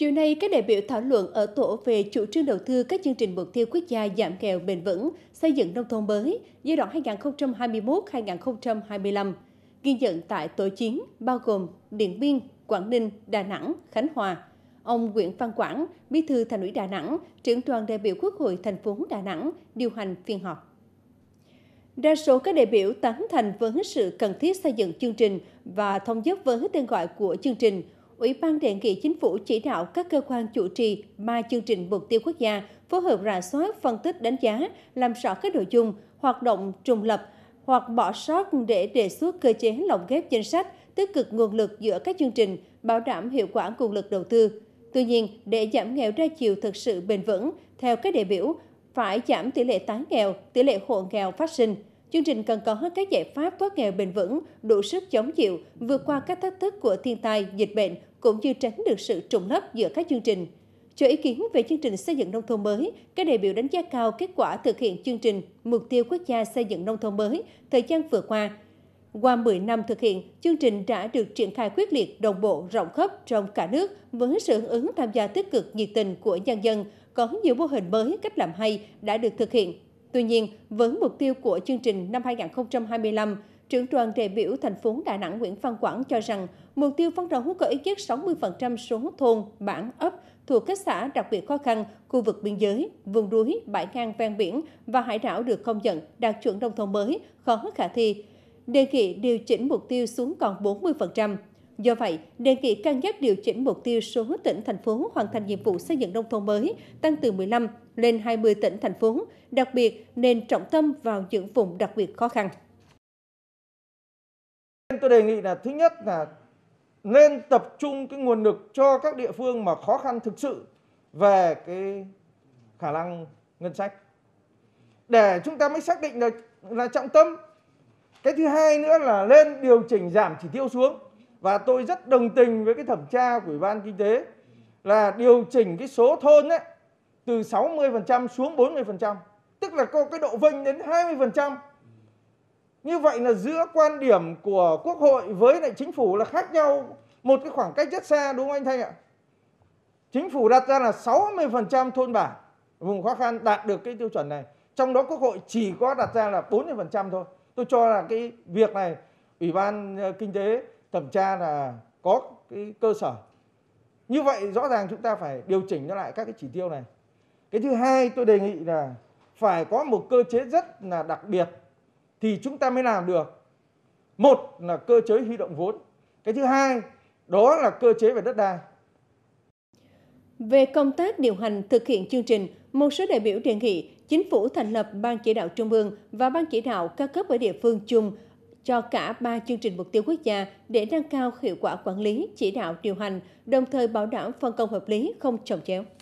Chiều nay, các đại biểu thảo luận ở tổ về chủ trương đầu tư các chương trình mục tiêu quốc gia giảm nghèo bền vững, xây dựng nông thôn mới giai đoạn 2021-2025, ghi nhận tại tổ chiến bao gồm Điện Biên, Quảng Ninh, Đà Nẵng, Khánh Hòa. Ông Nguyễn Văn Quảng, Bí thư Thành ủy Đà Nẵng, trưởng đoàn đại biểu Quốc hội thành phố Đà Nẵng điều hành phiên họp. Đa số các đại biểu tán thành với sự cần thiết xây dựng chương trình và thống nhất với tên gọi của chương trình – Ủy ban đề nghị chính phủ chỉ đạo các cơ quan chủ trì ba chương trình mục tiêu quốc gia phối hợp rà soát, phân tích, đánh giá, làm rõ các nội dung, hoạt động trùng lập hoặc bỏ sót để đề xuất cơ chế lồng ghép danh sách, tích cực nguồn lực giữa các chương trình, bảo đảm hiệu quả nguồn lực đầu tư. Tuy nhiên, để giảm nghèo ra chiều thực sự bền vững, theo các đại biểu, phải giảm tỷ lệ tái nghèo, tỷ lệ hộ nghèo phát sinh. Chương trình cần có các giải pháp thoát nghèo bền vững, đủ sức chống chịu, vượt qua các thách thức của thiên tai, dịch bệnh, cũng như tránh được sự trùng lấp giữa các chương trình. Cho ý kiến về chương trình xây dựng nông thôn mới, các đại biểu đánh giá cao kết quả thực hiện chương trình Mục tiêu quốc gia xây dựng nông thôn mới thời gian vừa qua. Qua 10 năm thực hiện, chương trình đã được triển khai quyết liệt, đồng bộ, rộng khắp trong cả nước với sự hưởng ứng tham gia tích cực nhiệt tình của nhân dân, có nhiều mô hình mới, cách làm hay đã được thực hiện. Tuy nhiên, với mục tiêu của chương trình năm 2025, trưởng đoàn đại biểu thành phố Đà Nẵng Nguyễn Văn Quảng cho rằng mục tiêu phong trào hút có ít nhất 60% số thôn, bản, ấp thuộc các xã đặc biệt khó khăn, khu vực biên giới, vùng núi, bãi ngang ven biển và hải đảo được công nhận đạt chuẩn nông thôn mới khó khả thi. Đề nghị điều chỉnh mục tiêu xuống còn 40%. Do vậy, đề nghị cân nhắc điều chỉnh mục tiêu số tỉnh thành phố hoàn thành nhiệm vụ xây dựng nông thôn mới tăng từ 15 lên 20 tỉnh thành phố, đặc biệt nên trọng tâm vào những vùng đặc biệt khó khăn nên Tôi đề nghị là thứ nhất là nên tập trung cái nguồn lực cho các địa phương mà khó khăn thực sự về cái khả năng ngân sách để chúng ta mới xác định được là, là trọng tâm. Cái thứ hai nữa là lên điều chỉnh giảm chỉ tiêu xuống và tôi rất đồng tình với cái thẩm tra của Ủy ban kinh tế là điều chỉnh cái số thôn ấy từ 60% xuống 40%, tức là có cái độ vênh đến 20% như vậy là giữa quan điểm của quốc hội với lại chính phủ là khác nhau một cái khoảng cách rất xa đúng không anh thanh ạ chính phủ đặt ra là 60% thôn bản vùng khó khăn đạt được cái tiêu chuẩn này trong đó quốc hội chỉ có đặt ra là 40% thôi tôi cho là cái việc này ủy ban ờ, kinh tế thẩm tra là có cái cơ sở như vậy rõ ràng chúng ta phải điều chỉnh nó lại các cái chỉ tiêu này cái thứ hai tôi đề nghị là phải có một cơ chế rất là đặc biệt thì chúng ta mới làm được một là cơ chế huy động vốn cái thứ hai đó là cơ chế về đất đai về công tác điều hành thực hiện chương trình một số đại biểu đề nghị chính phủ thành lập ban chỉ đạo trung ương và ban chỉ đạo các cấp ở địa phương chung cho cả ba chương trình mục tiêu quốc gia để nâng cao hiệu quả quản lý, chỉ đạo điều hành, đồng thời bảo đảm phân công hợp lý, không trồng chéo.